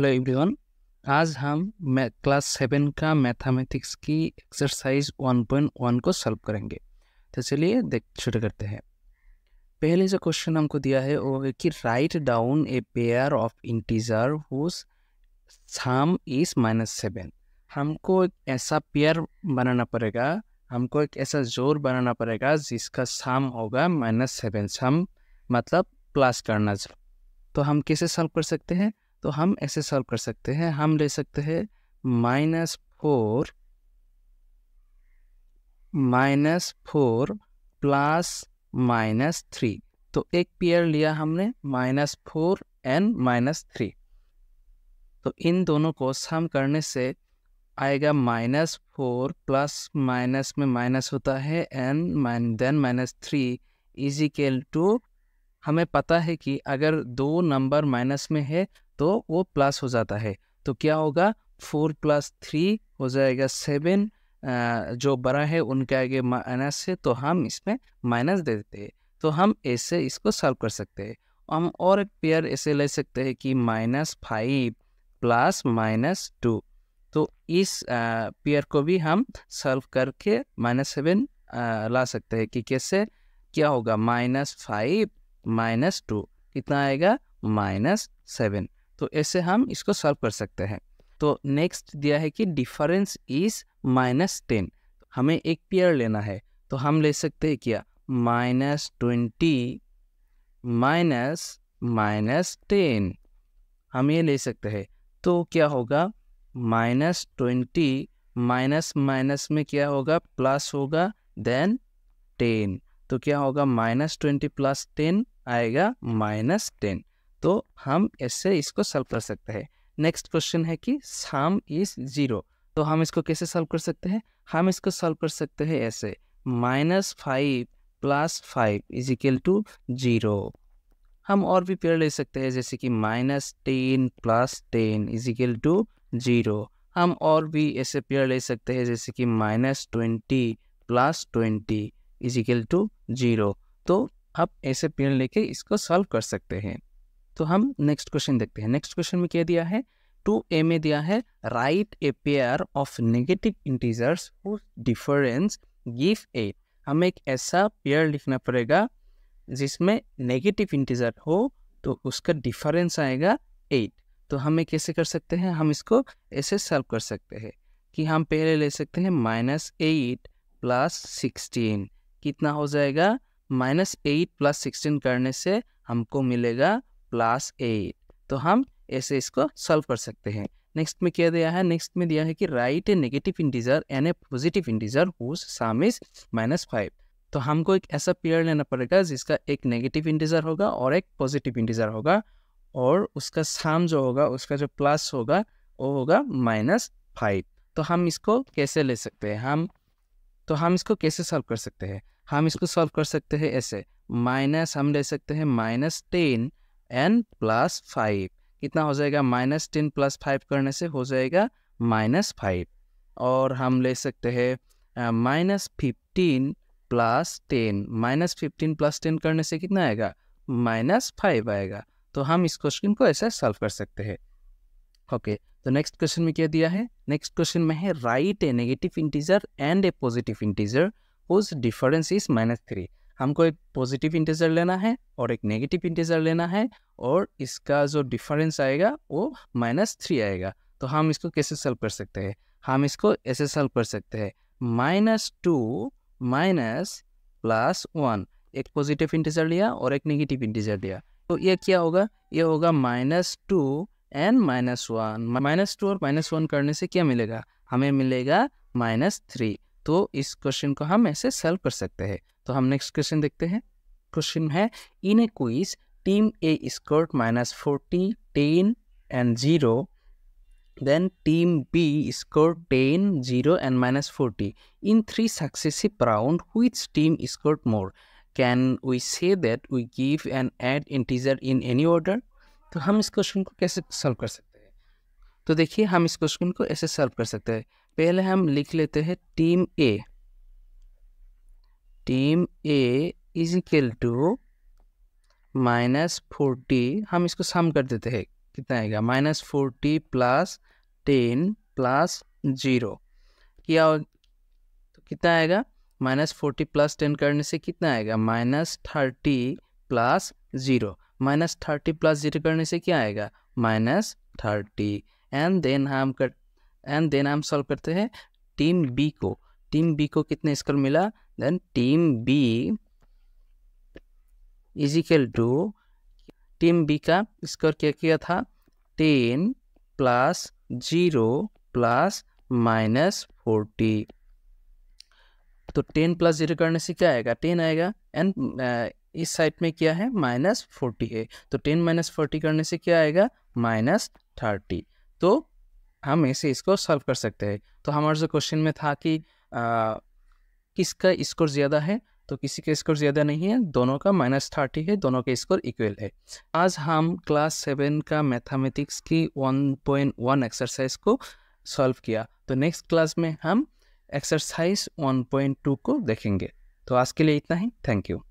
Hello everyone आज हम class seven का मैथमेटिक्स की एक्सरसाइज 1.1 को सॉल्व करेंगे तो चलिए देख शुरू करते हैं पहले जो क्वेश्चन हमको दिया है वो है कि write down a pair of integer whose sum is minus seven हमको एक ऐसा पेयर बनाना पड़ेगा हमको एक ऐसा जोर बनाना पड़ेगा जिसका साम होगा माइनस सेवन साम मतलब प्लस करना तो हम कैसे सॉल्व कर सकते हैं तो हम ऐसे सॉल्व कर सकते हैं हम ले सकते हैं minus four minus four plus minus three तो एक पेयर लिया हमने minus four and minus three तो इन दोनों को सम करने से आएगा माइनस फोर प्लस माइनस में माइनस होता है and minus then minus three is equal to हमें पता है कि अगर दो नंबर माइनस में है तो वो प्लस हो जाता है तो क्या होगा फोर प्लस थ्री हो जाएगा सेवन जो बड़ा है उनके आगे माइनस है तो हम इसमें माइनस दे देते हैं तो हम ऐसे इसको सॉल्व कर सकते हैं हम और एक पेयर ऐसे ले सकते हैं कि minus five plus minus two तो इस पेयर को भी हम सॉल्व करके माइनस सेवन ला सकते हैं कि कैसे क्या होगा माइनस फाइव माइनस टू कितना आएगा माइनस सेवन तो ऐसे हम इसको सॉल्व कर सकते हैं तो नेक्स्ट दिया है कि डिफरेंस इज माइनस टेन हमें एक पेयर लेना है तो हम ले सकते हैं क्या minus twenty minus minus ten हम ये ले सकते हैं तो क्या होगा माइनस ट्वेंटी माइनस माइनस में क्या होगा प्लस होगा देन टेन तो क्या होगा माइनस ट्वेंटी प्लस टेन आएगा माइनस टेन तो हम ऐसे इसको सॉल्व कर सकते हैं नेक्स्ट क्वेश्चन है कि साम इज ज़ीरो तो हम इसको कैसे सॉल्व कर सकते हैं हम इसको सॉल्व कर सकते हैं ऐसे minus five plus five is equal to zero हम और भी पेयर ले सकते हैं जैसे कि minus ten plus ten is equal to zero हम और भी ऐसे पेयर ले सकते हैं जैसे कि minus twenty plus twenty is equal to zero तो आप ऐसे पेयर लेके इसको सॉल्व कर सकते हैं तो हम नेक्स्ट क्वेश्चन देखते हैं नेक्स्ट क्वेश्चन में क्या दिया है टू ए में दिया है write a pair of negative integers difference give a हमें एक ऐसा पेयर लिखना पड़ेगा जिसमें नेगेटिव इंटीजर हो तो उसका डिफरेंस आएगा एट तो हमें कैसे कर सकते हैं हम इसको ऐसे सॉल्व कर सकते हैं कि हम पहले ले सकते हैं माइनस एट प्लस सिक्सटीन कितना हो जाएगा माइनस एट प्लस सिक्सटीन करने से हमको मिलेगा प्लस एट तो हम ऐसे इसको सॉल्व कर सकते हैं नेक्स्ट में क्या दिया है नेक्स्ट में दिया है कि write a negative integer and a positive integer whose sum is minus five तो हमको एक ऐसा पेयर लेना पड़ेगा जिसका एक नेगेटिव इंटीजर होगा और एक पॉजिटिव इंटीजर होगा और उसका साम जो होगा उसका जो प्लस होगा वो होगा माइनस फाइव तो हम इसको कैसे ले सकते हैं हम तो हम इसको कैसे सॉल्व कर सकते हैं हम इसको सॉल्व कर सकते हैं ऐसे माइनस हम ले सकते हैं minus ten and plus five कितना हो जाएगा माइनस टेन प्लस फाइव करने से हो जाएगा माइनस फाइव और हम ले सकते हैं minus fifteen plus ten minus fifteen plus ten करने से कितना आएगा माइनस फाइव आएगा तो हम इस क्वेश्चन को ऐसे सॉल्व कर सकते हैं ओके okay, तो नेक्स्ट क्वेश्चन में क्या दिया है नेक्स्ट क्वेश्चन में है write a negative integer and a positive integer whose difference is minus three हमको एक पॉजिटिव इंटीजर लेना है और एक नेगेटिव इंटीजर लेना है और इसका जो डिफरेंस आएगा वो माइनस थ्री आएगा तो हम इसको कैसे सॉल्व कर सकते हैं हम इसको ऐसे सॉल्व कर सकते हैं minus two minus plus one एक पॉजिटिव इंटीजर लिया और एक नेगेटिव इंटीजर लिया तो ये क्या होगा ये होगा minus two and minus one minus two और माइनस वन करने से क्या मिलेगा हमें मिलेगा माइनस थ्री तो इस क्वेश्चन को हम ऐसे सॉल्व कर सकते हैं तो हम नेक्स्ट क्वेश्चन देखते हैं क्वेश्चन है in a quiz team A scored minus forty ten and zero then team B scored 10, 0 and minus 40. In three successive round, which team scored more? Can we say that we give an add integer in any order तो हम इस question को कैसे solve कर सकते हैं तो देखिए हम इस क्वेश्चन को ऐसे सॉल्व कर सकते हैं पहले हम लिख लेते हैं team A team A is equal to minus forty हम इसको सम कर देते हैं कितना आएगा minus forty plus ten plus zero हो तो कितना आएगा माइनस फोर्टी प्लस टेन करने से कितना आएगा minus thirty plus zero minus thirty plus zero करने से क्या आएगा माइनस थर्टी एंड देन हम कर एंड देन हम सॉल्व करते हैं टीम बी को टीम बी को कितने स्कोर मिला then team B is equal to team B का स्कोर क्या किया था ten plus zero plus minus forty तो टेन प्लस जीरो करने से क्या आएगा टेन आएगा एंड uh, इस साइड में क्या है माइनस फोर्टी है तो टेन माइनस फोर्टी करने से क्या आएगा माइनस थर्टी तो हम ऐसे इसको सॉल्व कर सकते हैं तो हमारे जो क्वेश्चन में था कि आ, uh, किसका स्कोर ज़्यादा है तो किसी का स्कोर ज़्यादा नहीं है दोनों का माइनस थर्टी है दोनों का स्कोर इक्वल है आज हम क्लास सेवन का मैथमेटिक्स की वन पॉइंट वन एक्सरसाइज को सॉल्व किया तो नेक्स्ट क्लास में हम एक्सरसाइज वन पॉइंट टू को देखेंगे तो आज के लिए इतना ही थैंक यू